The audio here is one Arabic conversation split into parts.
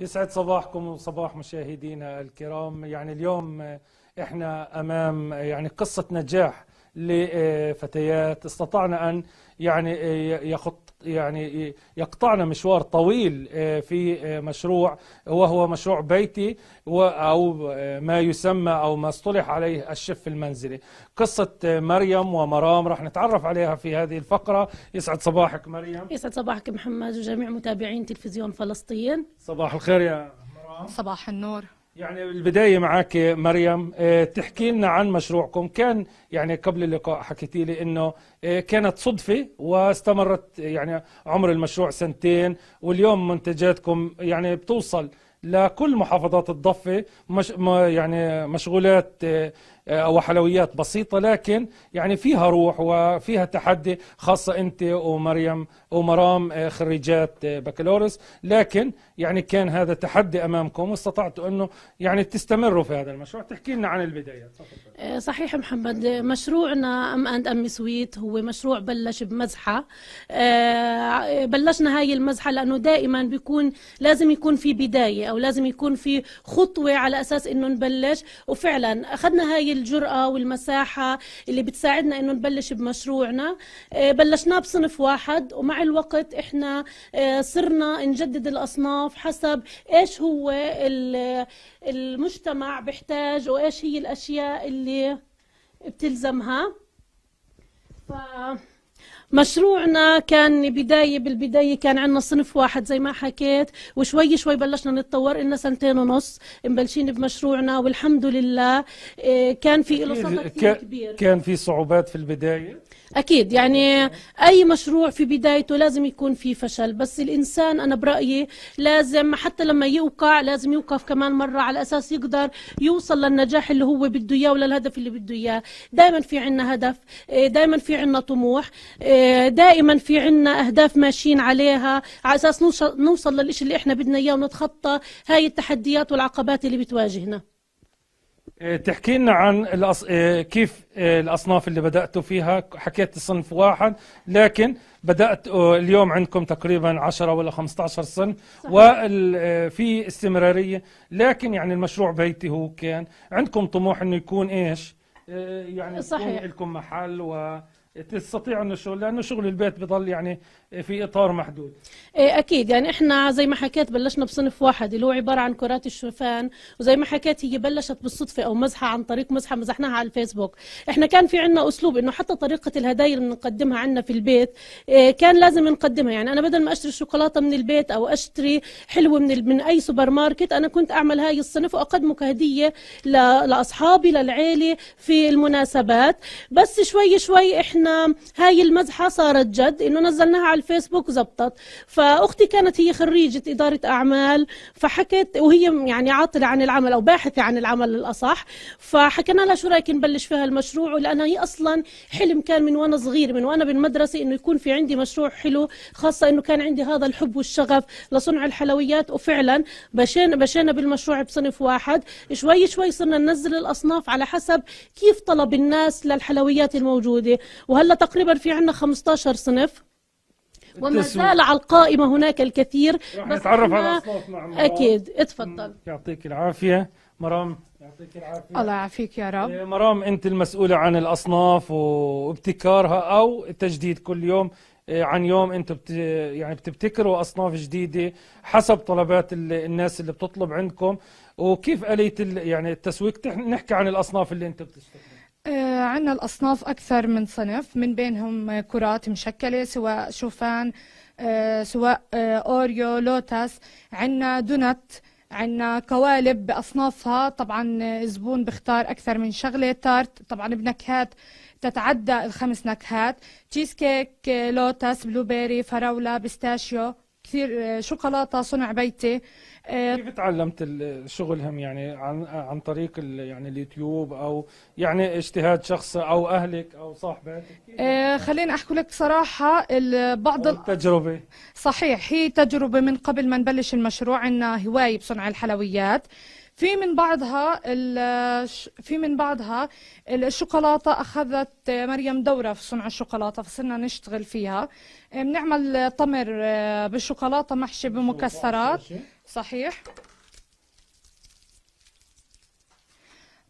يسعد صباحكم وصباح مشاهدينا الكرام يعني اليوم احنا امام يعني قصه نجاح لفتيات استطعنا ان يعني يخط يعني يقطعنا مشوار طويل آه، في آه، مشروع وهو مشروع بيتي أو آه، ما يسمى أو ما اصطلح عليه الشف المنزلي قصة مريم ومرام راح نتعرف عليها في هذه الفقرة يسعد صباحك مريم يسعد صباحك محمد وجميع متابعين تلفزيون فلسطين صباح الخير يا مرام صباح النور يعني البدايه معك مريم آه، تحكي لنا عن مشروعكم كان يعني قبل اللقاء حكيتي لي انه آه، كانت صدفه واستمرت يعني عمر المشروع سنتين واليوم منتجاتكم يعني بتوصل لكل محافظات الضفة مش يعني مشغولات آه، آه، او حلويات بسيطه لكن يعني فيها روح وفيها تحدي خاصه انت ومريم ومرام آه، خريجات آه، بكالوريوس لكن يعني كان هذا تحدي امامكم واستطعتوا انه يعني تستمروا في هذا المشروع تحكي لنا عن البدايات صحيح محمد مشروعنا ام اند ام سويت هو مشروع بلش بمزحه بلشنا هاي المزحه لانه دائما بيكون لازم يكون في بدايه او لازم يكون في خطوه على اساس انه نبلش وفعلا اخذنا هاي الجرأة والمساحة اللي بتساعدنا انه نبلش بمشروعنا آه، بلشناه بصنف واحد ومع الوقت احنا آه، صرنا نجدد الاصناف حسب ايش هو المجتمع بيحتاج وايش هي الاشياء اللي بتلزمها ف... مشروعنا كان بداية بالبداية كان عندنا صنف واحد زي ما حكيت وشوي شوي بلشنا نتطور لنا سنتين ونص مبلشين بمشروعنا والحمد لله إيه، كان في له سطر كثير كبير كان في صعوبات في البداية أكيد يعني أي مشروع في بدايته لازم يكون فيه فشل بس الإنسان أنا برأيي لازم حتى لما يوقع لازم يوقف كمان مرة على أساس يقدر يوصل للنجاح اللي هو بده إياه وللهدف اللي بده إياه دائما في عنا هدف إيه، دائما في عنا طموح إيه، دائما في عنا أهداف ماشيين عليها على أساس نوصل, نوصل اللي إحنا بدنا إياه ونتخطى هاي التحديات والعقبات اللي بتواجهنا إيه، تحكي لنا عن الأص... إيه، كيف إيه، الأصناف اللي بدأتوا فيها حكيت صنف واحد لكن بدأت اليوم عندكم تقريبا 10 ولا 15 صنف وفي استمرارية لكن يعني المشروع بيتي هو كان عندكم طموح أنه يكون إيش يعني صحيح. يكون لكم محل و تستطيع انه الشغل لانه شغل البيت بضل يعني في اطار محدود إيه اكيد يعني احنا زي ما حكيت بلشنا بصنف واحد اللي هو عباره عن كرات الشوفان وزي ما حكيت هي بلشت بالصدفه او مزحه عن طريق مزحه مزحناها على الفيسبوك احنا كان في عندنا اسلوب انه حتى طريقه الهدايا اللي بنقدمها عندنا في البيت إيه، كان لازم نقدمها يعني انا بدل ما اشتري شوكولاته من البيت او اشتري حلوه من من اي سوبر ماركت انا كنت اعمل هاي الصنف واقدمه كهديه لاصحابي للعيله في المناسبات بس شوي شوي احنا هاي المزحه صارت جد انه نزلناها على الفيسبوك زبطت فاختي كانت هي خريجه اداره اعمال فحكت وهي يعني عاطله عن العمل او باحثه عن العمل للاصح فحكينا لها شو رايك نبلش فيها المشروع لانها هي اصلا حلم كان من وانا صغير من وانا بالمدرسه انه يكون في عندي مشروع حلو خاصه انه كان عندي هذا الحب والشغف لصنع الحلويات وفعلا بشينا بشينا بالمشروع بصنف واحد شوي شوي صرنا ننزل الاصناف على حسب كيف طلب الناس للحلويات الموجوده وهلا تقريبا في عندنا 15 صنف وما زال على القائمة هناك الكثير بس نتعرف على أصوات أكيد اتفضل يعطيك العافية مرام يعطيك العافية الله يعافيك يا رب إيه، مرام أنت المسؤولة عن الأصناف وابتكارها أو التجديد كل يوم إيه، عن يوم انتم بت... يعني بتبتكروا اصناف جديده حسب طلبات ال... الناس اللي بتطلب عندكم وكيف اليه ال... يعني التسويق تح... نحكي عن الاصناف اللي انت بتشتغل آه، عندنا الأصناف أكثر من صنف من بينهم كرات مشكلة سواء شوفان آه، سواء آه، أوريو لوتس عندنا دونت عندنا قوالب بأصنافها طبعا الزبون بختار أكثر من شغلة تارت طبعا بنكهات تتعدى الخمس نكهات تشيز كيك لوتس بلو بيري فراولة بيستاشيو كثير آه، شوكولاته صنع بيتي آه، كيف تعلمت شغلهم يعني عن عن طريق يعني اليوتيوب او يعني اجتهاد شخص او اهلك او صاحبك آه، خليني احكي لك صراحه بعض التجربه صحيح هي تجربه من قبل ما نبلش المشروع عندنا هوايه بصنع الحلويات في من بعضها في من بعضها الشوكولاته اخذت مريم دوره في صنع الشوكولاته فصرنا نشتغل فيها بنعمل تمر آه، بالشوكولاته محشي بمكسرات صحيح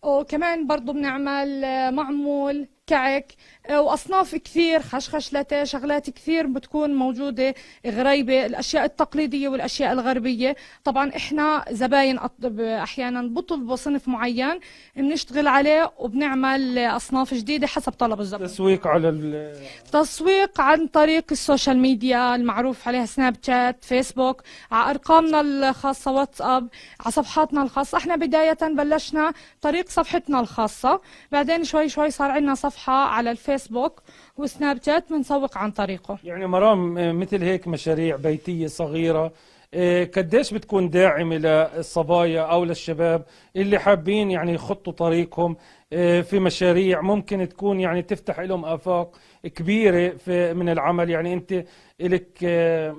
وكمان برضه بنعمل آه، معمول كعك آه، واصناف كثير خشخش لاتيه شغلات كثير بتكون موجوده غريبه الاشياء التقليديه والاشياء الغربيه طبعا احنا زباين احيانا بطلبوا صنف معين بنشتغل عليه وبنعمل اصناف جديده حسب طلب الزبون تسويق على ال... تسويق عن طريق السوشيال ميديا المعروف عليها سناب شات فيسبوك على ارقامنا الخاصه واتساب على صفحاتنا الخاصه احنا بدايه بلشنا طريق صفحتنا الخاصه بعدين شوي شوي صار عندنا صفحه صفحة على الفيسبوك وسناب شات بنسوق عن طريقه يعني مرام آه، مثل هيك مشاريع بيتية صغيرة آه، قديش بتكون داعمة للصبايا أو للشباب اللي حابين يعني يخطوا طريقهم آه، في مشاريع ممكن تكون يعني تفتح لهم آفاق كبيرة في من العمل يعني أنت لك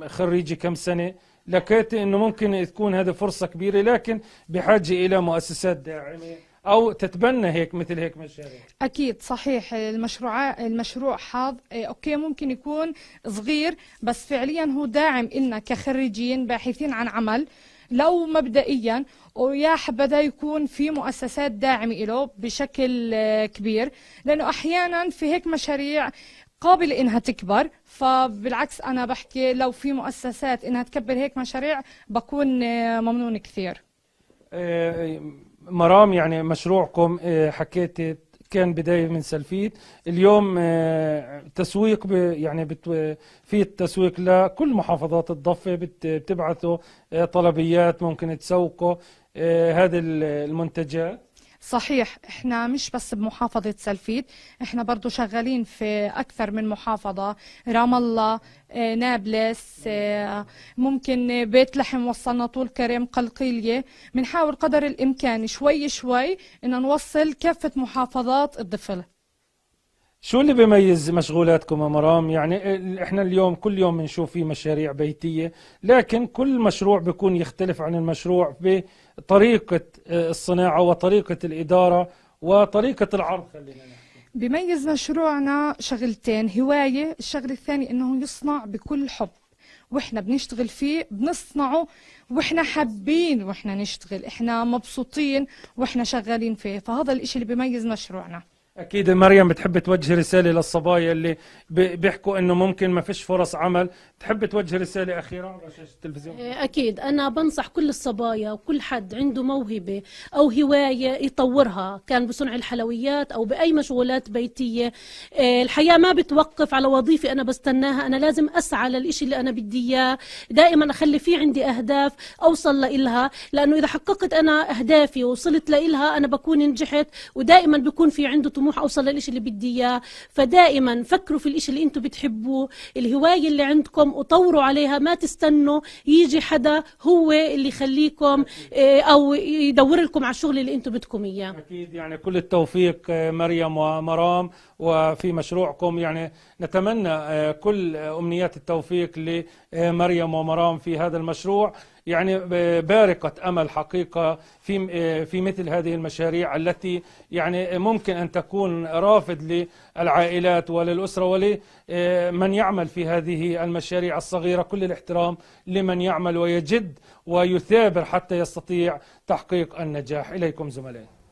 خريجي كم سنة لقيت أنه ممكن تكون هذه فرصة كبيرة لكن بحاجة إلى مؤسسات داعمة او تتبنى هيك مثل هيك مشاريع اكيد صحيح المشروع المشروع حاض إيه، اوكي ممكن يكون صغير بس فعليا هو داعم لنا كخريجين باحثين عن عمل لو مبدئيا ويا حبذا يكون في مؤسسات داعمة له بشكل آه، كبير لأنه أحيانا في هيك مشاريع قابلة إنها تكبر فبالعكس أنا بحكي لو في مؤسسات إنها تكبر هيك مشاريع بكون آه، ممنون كثير آه، مرام يعني مشروعكم آه، حكيت كان بدايه من سلفيت اليوم آه، تسويق يعني في التسويق لكل محافظات الضفه بتبعثوا آه، طلبيات ممكن تسوقوا هذه المنتجات صحيح احنا مش بس بمحافظة سلفيت احنا برضو شغالين في اكثر من محافظة رام الله آه، نابلس آه، ممكن بيت لحم وصلنا طول كريم قلقيلية بنحاول قدر الامكان شوي شوي ان نوصل كافة محافظات الضفة شو اللي بيميز مشغولاتكم يا مرام؟ يعني احنا اليوم كل يوم بنشوف في مشاريع بيتيه، لكن كل مشروع بيكون يختلف عن المشروع بطريقه آه، الصناعه وطريقه الاداره وطريقه العرض خلينا نحكي. بيميز مشروعنا شغلتين، هوايه، الشغله الثانيه انه يصنع بكل حب. واحنا بنشتغل فيه بنصنعه واحنا حابين واحنا نشتغل، احنا مبسوطين واحنا شغالين فيه، فهذا الاشي اللي بيميز مشروعنا. اكيد مريم بتحب توجه رساله للصبايا اللي بيحكوا انه ممكن ما فيش فرص عمل تحب توجه رساله اخيره على شاشه التلفزيون إيه، اكيد انا بنصح كل الصبايا وكل حد عنده موهبه او هوايه يطورها كان بصنع الحلويات او باي مشغولات بيتيه إيه، الحياه ما بتوقف على وظيفه انا بستناها انا لازم اسعى للإشي اللي انا بدي اياه دائما اخلي في عندي اهداف اوصل لها لانه اذا حققت انا اهدافي ووصلت لها انا بكون نجحت ودائما بكون في عنده طموح اوصل للإشي اللي بدي اياه فدائما فكروا في الإشي اللي انتم بتحبوه الهوايه اللي عندكم وطوروا عليها ما تستنوا يجي حدا هو اللي يخليكم آه، او يدور لكم على الشغل اللي انتم بدكم اياه اكيد يعني كل التوفيق آه، مريم ومرام وفي مشروعكم يعني نتمنى آه، كل امنيات التوفيق لمريم ومرام في هذا المشروع يعني آه، بارقة أمل حقيقة في آه، في مثل هذه المشاريع التي يعني آه، ممكن أن تكون رافد للعائلات وللأسرة ولمن يعمل في هذه المشاريع الصغيرة كل الاحترام لمن يعمل ويجد ويثابر حتى يستطيع تحقيق النجاح إليكم زملائي